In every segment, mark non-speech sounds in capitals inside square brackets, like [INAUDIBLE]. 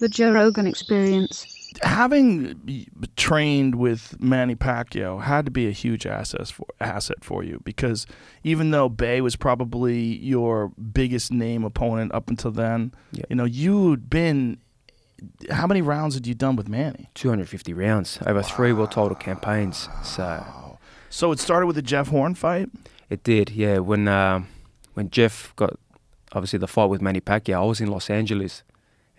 the Joe Rogan experience. Having trained with Manny Pacquiao had to be a huge asset for asset for you because even though Bay was probably your biggest name opponent up until then, yep. you know you'd been. How many rounds had you done with Manny? Two hundred fifty rounds over wow. three world title campaigns. So, so it started with the Jeff Horn fight. It did, yeah. When uh, when Jeff got obviously the fight with Manny Pacquiao, I was in Los Angeles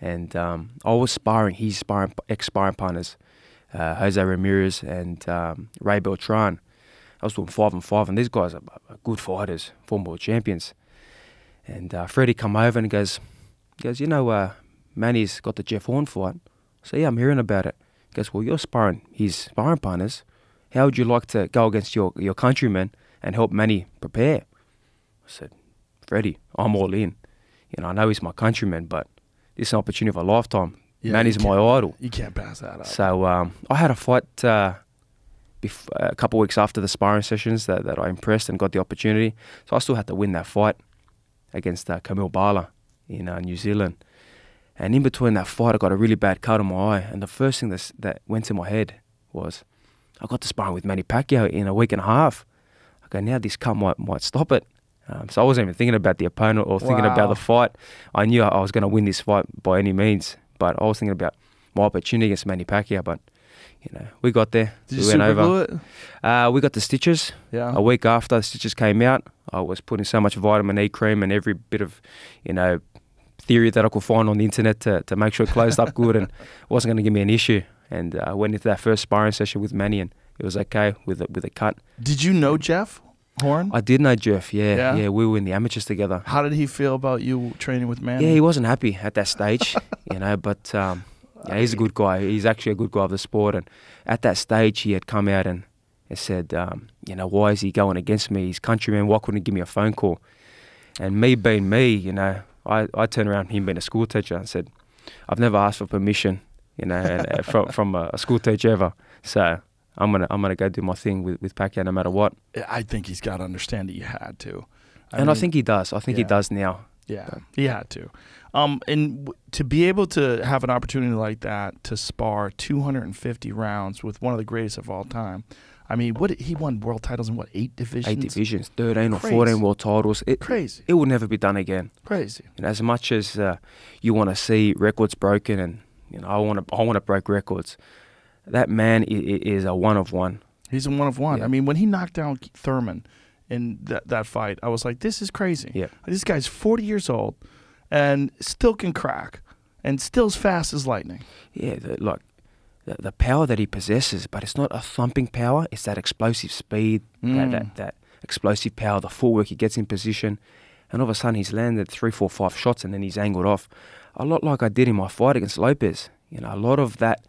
and um, always sparring. He's sparring ex sparring partners, uh, Jose Ramirez and um, Ray Beltran. I was doing five and five, and these guys are, good fighters, former champions. And uh, Freddie come over and he goes, he goes, you know, uh, Manny's got the Jeff Horn fight. So yeah, I'm hearing about it. He goes, well, you're sparring his sparring partners. How would you like to go against your your countrymen and help Manny prepare? I said, Freddie, I'm all in. You know, I know he's my countryman, but this opportunity of a lifetime. Yeah, Manny's my idol. You can't pass that up. So um, I had a fight uh, a couple weeks after the sparring sessions that, that I impressed and got the opportunity. So I still had to win that fight against uh, Camille Bala in uh, New Zealand. And in between that fight, I got a really bad cut on my eye. And the first thing that's, that went to my head was, I got to sparring with Manny Pacquiao in a week and a half. I go, now this cut might, might stop it. Um, so I wasn't even thinking about the opponent or thinking wow. about the fight. I knew I was going to win this fight by any means, but I was thinking about my opportunity against Manny Pacquiao. But you know, we got there. Did we went over. Uh, we got the stitches. Yeah. A week after the stitches came out, I was putting so much vitamin E cream and every bit of, you know, theory that I could find on the internet to, to make sure it closed up good and [LAUGHS] wasn't going to give me an issue. And I uh, went into that first sparring session with Manny and it was okay with a, with a cut. Did you know Jeff Horn? I did know Jeff. Yeah, yeah, yeah, We were in the amateurs together. How did he feel about you training with Manny? Yeah, he wasn't happy at that stage, [LAUGHS] you know. But um, yeah, he's a good guy. He's actually a good guy of the sport. And at that stage, he had come out and said, um, you know, why is he going against me? He's countryman. Why couldn't he give me a phone call? And me being me, you know, I, I turned around him being a school teacher and said, I've never asked for permission, you know, and, uh, from, from a, a school teacher ever. So I'm gonna I'm gonna go do my thing with, with Pacquiao no matter what. I think he's got to understand that you had to, I and mean, I think he does. I think yeah. he does now. Yeah, but. he had to, um, and to be able to have an opportunity like that to spar 250 rounds with one of the greatest of all time. I mean, what he won world titles in what eight divisions? Eight divisions, thirteen Crazy. or fourteen world titles. It, Crazy. It will never be done again. Crazy. And as much as uh, you want to see records broken, and you know, I want to, I want to break records that man is a one of one. He's a one of one. Yeah. I mean, when he knocked down Thurman in that, that fight, I was like, this is crazy. Yeah. This guy's 40 years old and still can crack and still as fast as lightning. Yeah, the, look, the, the, power that he possesses, but it's not a thumping power, it's that explosive speed, mm. that, that, mm. that, explosive power, the footwork he gets in position. And all of a sudden, he's landed three, four, five shots and then he's angled off. A lot like I did in my fight against Lopez. You know, a lot of that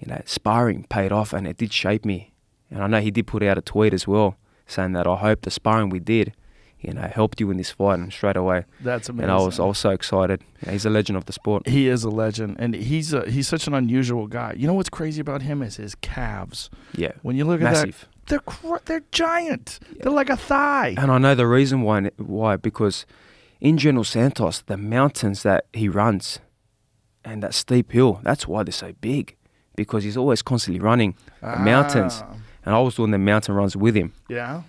you know, sparring paid off and it did shape me. And I know he did put out a tweet as well saying that I hope the sparring we did, you know, helped you in this fight and straight away. That's amazing. And I was also excited. he's a legend of the sport. He is a legend, and he's a, he's such an unusual guy. You know what's crazy about him is his calves. Yeah. When you look Massive. at that, they're they're giant. Yeah. They're like a thigh. And I know the reason why why because in General Santos, the mountains that he runs and that steep hill, that's why they're so big because he's always constantly running ah. mountains. And I was doing the mountain runs with him. Yeah.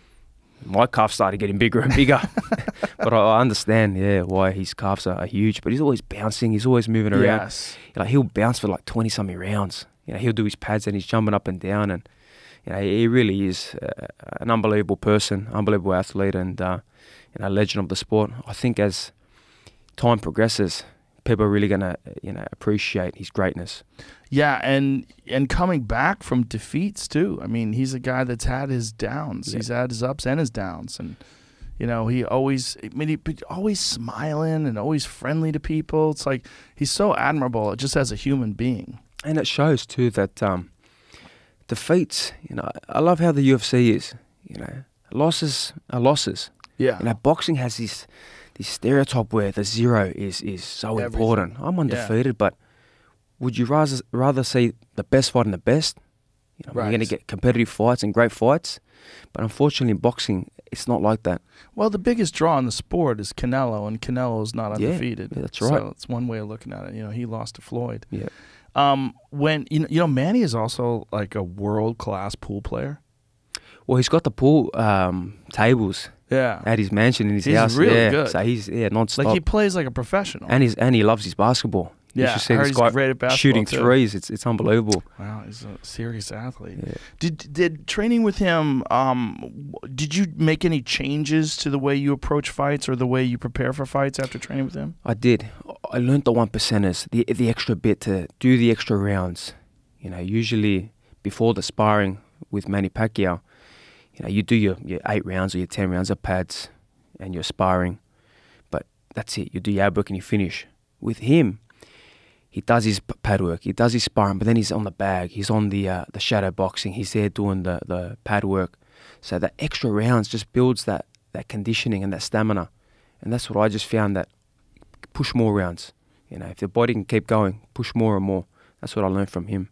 My calf started getting bigger and bigger. [LAUGHS] but I, understand, yeah, why his calves are, are, huge. But he's always bouncing, he's always moving around. Yes. You know, he'll bounce for like 20 something rounds. You know, he'll do his pads and he's jumping up and down. And, you know, he really is uh, an unbelievable person, unbelievable athlete, and, uh, you know, legend of the sport. I think as time progresses, people are really going to uh, you know appreciate his greatness. Yeah, and and coming back from defeats too. I mean, he's a guy that's had his downs. Yeah. He's had his ups and his downs, and you know he always I mean, he, always smiling and always friendly to people. It's like he's so admirable just as a human being. And it shows too that um, defeats. You know, I love how the UFC is. You know, losses are losses. Yeah. You know, boxing has these this stereotype where the zero is is so Everything. important. I'm undefeated, yeah. but would you rather rather see the best fight in the best? You know, right. You're going to get competitive fights and great fights, but unfortunately, in boxing it's not like that. Well, the biggest draw in the sport is Canelo, and Canelo is not undefeated. Yeah, yeah, that's right. So it's one way of looking at it. You know, he lost to Floyd. Yeah. Um, when you know, you know, Manny is also like a world class pool player. Well, he's got the pool um, tables. Yeah. At his mansion in his he's house. Really yeah. Good. So he's yeah non Like he plays like a professional. And he's and he loves his basketball. Yeah, you he's great at basketball shooting too. threes. It's it's unbelievable. Wow, he's a serious athlete. Yeah. Did did training with him? Um, did you make any changes to the way you approach fights or the way you prepare for fights after training with him? I did. I learned the one percenters, the the extra bit to do the extra rounds. You know, usually before the sparring with Manny Pacquiao, you know, you do your, your eight rounds or your 10 rounds of pads and you're sparring, but that's it. You do your ab work and you finish. With him, he does his pad work, he does his sparring, but then he's on the bag, he's on the uh, the shadow boxing, he's there doing the, the pad work. So that extra rounds just builds that, that conditioning and that stamina. And that's what I just found that push more rounds. You know, if your body can keep going, push more and more. That's what I learned from him.